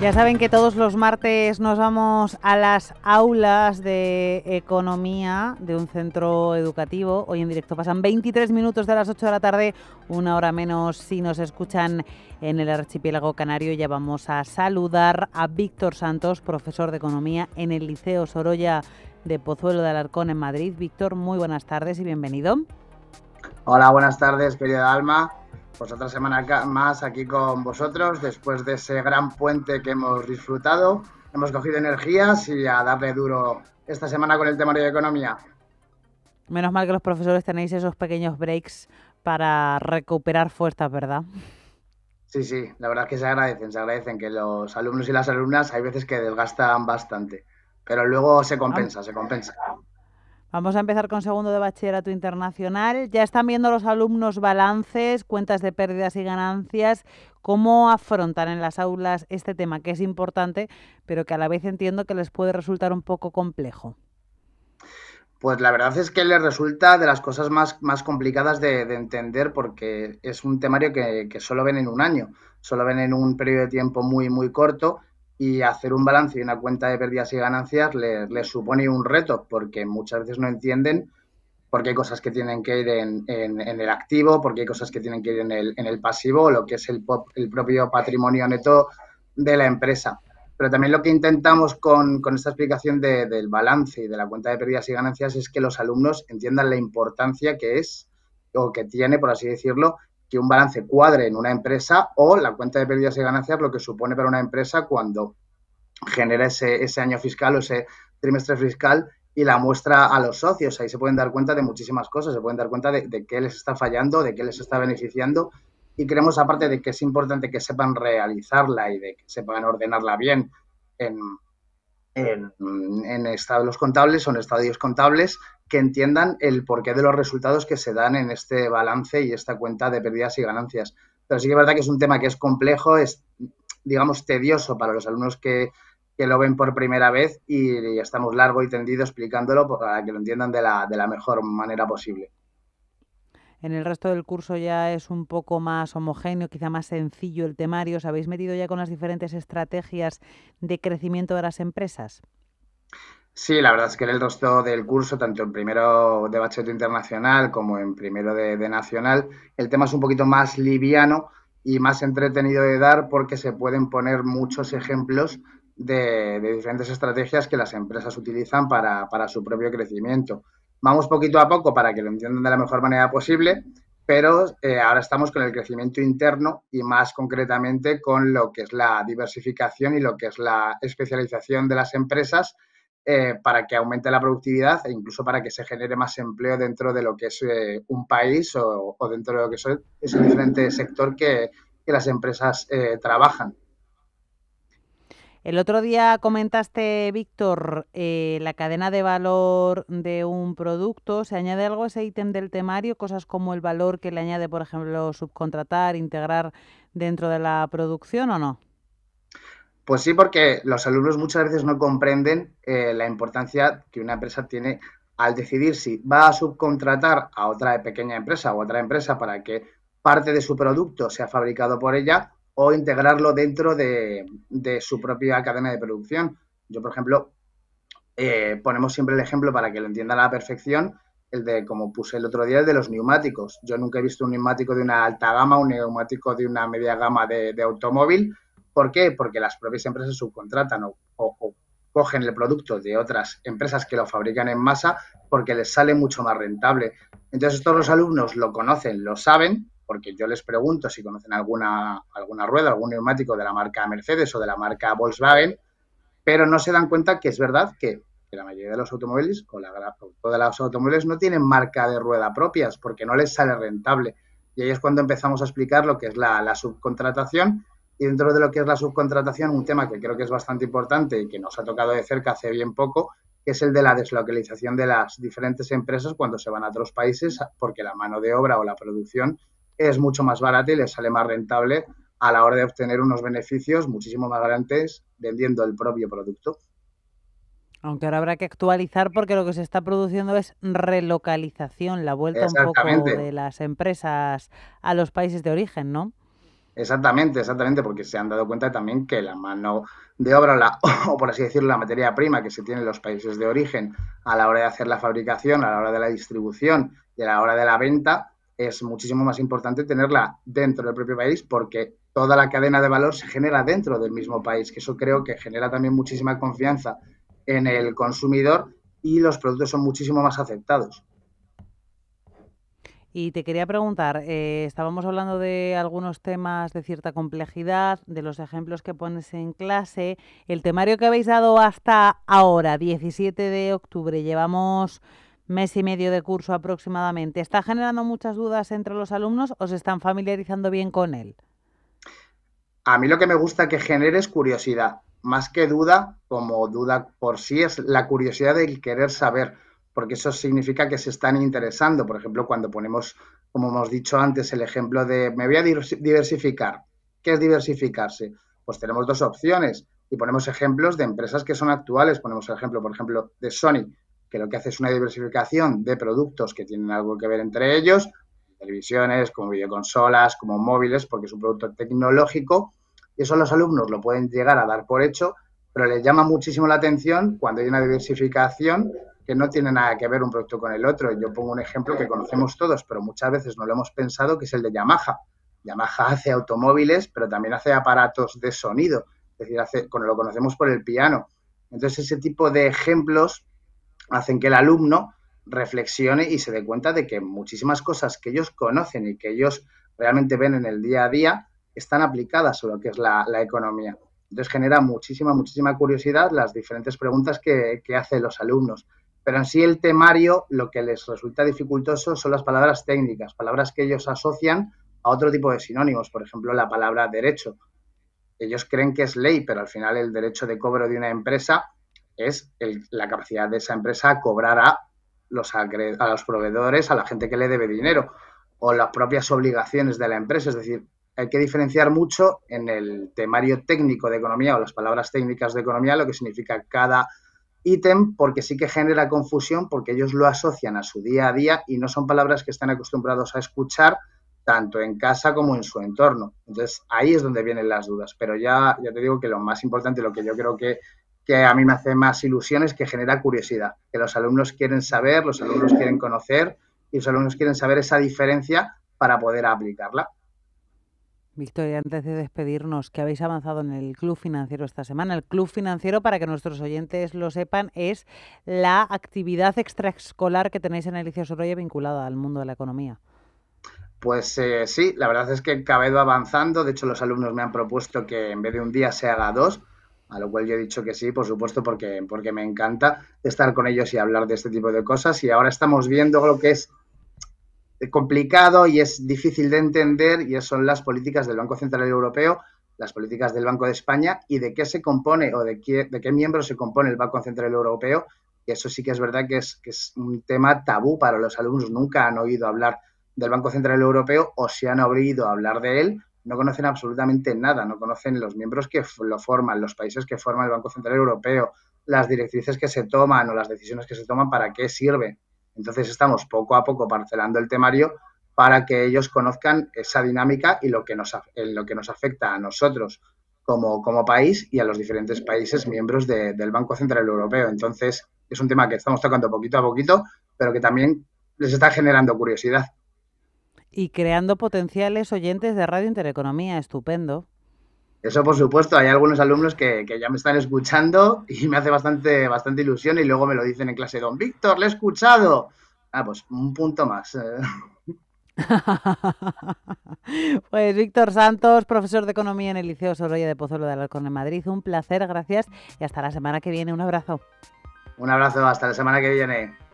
Ya saben que todos los martes nos vamos a las aulas de economía de un centro educativo. Hoy en directo pasan 23 minutos de las 8 de la tarde, una hora menos si nos escuchan en el archipiélago canario. Ya vamos a saludar a Víctor Santos, profesor de economía en el Liceo Sorolla de Pozuelo de Alarcón en Madrid. Víctor, muy buenas tardes y bienvenido. Hola, buenas tardes, querida Alma pues otra semana más aquí con vosotros, después de ese gran puente que hemos disfrutado. Hemos cogido energías y a darle duro esta semana con el temario de economía. Menos mal que los profesores tenéis esos pequeños breaks para recuperar fuerzas, ¿verdad? Sí, sí, la verdad es que se agradecen, se agradecen que los alumnos y las alumnas hay veces que desgastan bastante, pero luego se compensa, se compensa. Vamos a empezar con segundo de bachillerato internacional. Ya están viendo los alumnos balances, cuentas de pérdidas y ganancias, cómo afrontan en las aulas este tema que es importante, pero que a la vez entiendo que les puede resultar un poco complejo. Pues la verdad es que les resulta de las cosas más, complicadas de, entender porque es un temario que, que solo ven en un año, solo ven en un periodo de tiempo muy, muy corto y hacer un balance y una cuenta de pérdidas y ganancias les, supone un reto porque muchas veces no entienden por qué hay cosas que tienen que ir en, en, el activo, por qué hay cosas que tienen que ir en el, en el pasivo, lo que es el, el propio patrimonio neto de la empresa. Pero también lo que intentamos con, esta explicación del balance y de la cuenta de pérdidas y ganancias es que los alumnos entiendan la importancia que es o que tiene, por así decirlo, que un balance cuadre en una empresa o la cuenta de pérdidas y ganancias, lo que supone para una empresa cuando genera ese, año fiscal o ese trimestre fiscal y la muestra a los socios. Ahí se pueden dar cuenta de muchísimas cosas, se pueden dar cuenta de, de qué les está fallando, de qué les está beneficiando y creemos, aparte de que es importante que sepan realizarla y de que sepan ordenarla bien en, en, estados contables son estadios contables que entiendan el porqué de los resultados que se dan en este balance y esta cuenta de pérdidas y ganancias. Pero sí que es verdad que es un tema que es complejo, es, digamos, tedioso para los alumnos que, lo ven por primera vez y, y, estamos largo y tendido explicándolo para que lo entiendan de la, de la mejor manera posible. En el resto del curso ya es un poco más homogéneo, quizá más sencillo el temario. ¿Os habéis metido ya con las diferentes estrategias de crecimiento de las empresas? Sí, la verdad es que en el resto del curso, tanto en primero de bachillerato internacional como en primero de, nacional, el tema es un poquito más liviano y más entretenido de dar porque se pueden poner muchos ejemplos de, diferentes estrategias que las empresas utilizan para su propio crecimiento Vamos poquito a poco para que lo entiendan de la mejor manera posible, pero eh, ahora estamos con el crecimiento interno y más concretamente con lo que es la diversificación y lo que es la especialización de las empresas eh, para que aumente la productividad e incluso para que se genere más empleo dentro de lo que es eh, un país o, dentro de lo que es, un el diferente sector que las empresas trabajan. El otro día comentaste, Víctor, eh, la cadena de valor de un producto. ¿Se añade algo a ese ítem del temario? Cosas como el valor que le añade, por ejemplo, subcontratar, integrar dentro de la producción o no? Pues sí, porque los alumnos muchas veces no comprenden eh, la importancia que una empresa tiene al decidir si va a subcontratar a otra pequeña empresa o otra empresa para que parte de su producto sea fabricado por ella o integrarlo dentro de, su propia cadena de producción. Yo, por ejemplo, eh, ponemos siempre el ejemplo para que lo entienda a la perfección, el de, como puse el otro día, el de los neumáticos. Yo nunca he visto un neumático de una alta gama, un neumático de una media gama de, automóvil. ¿Por qué? Porque las propias empresas subcontratan o, cogen el producto de otras empresas que lo fabrican en masa porque les sale mucho más rentable. Entonces, todos los alumnos lo conocen, lo saben porque yo les pregunto si conocen alguna, alguna rueda, algún neumático de la marca Mercedes o de la marca Volkswagen, pero no se dan cuenta que es verdad que, la mayoría de los automóviles o la de los automóviles no tienen marca de rueda propias porque no les sale rentable. Y ahí es cuando empezamos a explicar lo que es la, la subcontratación y dentro de lo que es la subcontratación, un tema que creo que es bastante importante y que nos ha tocado de cerca hace bien poco, que es el de la deslocalización de las diferentes empresas cuando se van a otros países porque la mano de obra o la producción es mucho más barato y sale más rentable a la hora de obtener unos beneficios muchísimo más grandes vendiendo el propio producto. Aunque ahora habrá que actualizar porque lo que se está produciendo es relocalización, la vuelta un poco de las empresas a los países de origen, ¿no? Exactamente, exactamente, porque se han dado cuenta también que la mano de obra, o por así decirlo, la materia prima que se tiene en los países de origen a la hora de hacer la fabricación, a la hora de la distribución y a la hora de la venta, es muchísimo más importante tenerla dentro del propio país porque toda la cadena de valor se genera dentro del mismo país, que eso creo que genera también muchísima confianza en el consumidor y los productos son muchísimo más aceptados. Y te quería preguntar, eh, estábamos hablando de algunos temas de cierta complejidad, de los ejemplos que pones en clase. El temario que habéis dado hasta ahora, 17 de octubre, llevamos mes y medio de curso aproximadamente. ¿Está generando muchas dudas entre los alumnos o se están familiarizando bien con él? A mí lo que me gusta que genere es curiosidad, más que duda, como duda por sí, es la curiosidad del querer saber, porque eso significa que se están interesando. Por ejemplo, cuando ponemos, como hemos dicho antes, el ejemplo de me voy a diversificar. ¿Qué es diversificarse? Pues tenemos dos opciones y ponemos ejemplos de empresas que son actuales. Ponemos el ejemplo, por ejemplo, de Sony, que lo que hace es una diversificación de productos que tienen algo que ver entre ellos, televisiones, como videoconsolas, como móviles, porque es un producto tecnológico. Y eso los alumnos lo pueden llegar a dar por hecho, pero les llama muchísimo la atención cuando hay una diversificación que no tiene nada que ver un producto con el otro. Yo pongo un ejemplo que conocemos todos, pero muchas veces no lo hemos pensado, que es el de Yamaha. Yamaha hace automóviles, pero también hace aparatos de sonido, es decir, hace, lo conocemos por el piano. Entonces, ese tipo de ejemplos hacen que el alumno reflexione y se dé cuenta de que muchísimas cosas que ellos conocen y que ellos realmente ven en el día a día están aplicadas a lo que es la, economía. Entonces genera muchísima, muchísima curiosidad las diferentes preguntas que, que hacen los alumnos. Pero en sí el temario lo que les resulta dificultoso son las palabras técnicas, palabras que ellos asocian a otro tipo de sinónimos, por ejemplo la palabra derecho. Ellos creen que es ley, pero al final el derecho de cobro de una empresa es la capacidad de esa empresa a cobrar a los, a los proveedores, a la gente que le debe dinero o las propias obligaciones de la empresa. Es decir, hay que diferenciar mucho en el temario técnico de economía o las palabras técnicas de economía lo que significa cada ítem porque sí que genera confusión porque ellos lo asocian a su día a día y no son palabras que están acostumbrados a escuchar tanto en casa como en su entorno. Entonces ahí es donde vienen las dudas, pero ya, ya te digo que lo más importante, lo que yo creo que que a mí me hace más ilusiones, que genera curiosidad, que los alumnos quieren saber, los alumnos quieren conocer y los alumnos quieren saber esa diferencia para poder aplicarla. Victoria, antes de despedirnos, que habéis avanzado en el Club Financiero esta semana. El Club Financiero, para que nuestros oyentes lo sepan, es la actividad extraescolar que tenéis en el Liceo Sorolla vinculada al mundo de la economía. Pues eh, sí, la verdad es que he avanzando. De hecho, los alumnos me han propuesto que en vez de un día se haga dos, a lo cual yo he dicho que sí, por supuesto, porque, porque me encanta estar con ellos y hablar de este tipo de cosas. Y ahora estamos viendo lo que es complicado y es difícil de entender y son las políticas del Banco Central Europeo, las políticas del Banco de España y de qué se compone o de qué, de qué miembros se compone el Banco Central Europeo. Y eso sí que es verdad que es, que es un tema tabú para los alumnos. Nunca han oído hablar del Banco Central Europeo o se han oído hablar de él no conocen absolutamente nada, no conocen los miembros que lo forman, los países que forman el Banco Central Europeo, las directrices que se toman o las decisiones que se toman, para qué sirven. Entonces estamos poco a poco parcelando el temario para que ellos conozcan esa dinámica y lo que nos, lo que nos afecta a nosotros como, como país y a los diferentes países miembros del Banco Central Europeo. Entonces es un tema que estamos tocando poquito a poquito, pero que también les está generando curiosidad. Y creando potenciales oyentes de Radio Intereconomía, estupendo. Eso por supuesto, hay algunos alumnos que, ya me están escuchando y me hace bastante, bastante ilusión y luego me lo dicen en clase, don Víctor, le he escuchado. Ah, pues un punto más. Eh. pues Víctor Santos, profesor de Economía en el Liceo Sorolla de Pozuelo de Alarcón en Madrid, un placer, gracias y hasta la semana que viene, un abrazo. Un abrazo, hasta la semana que viene.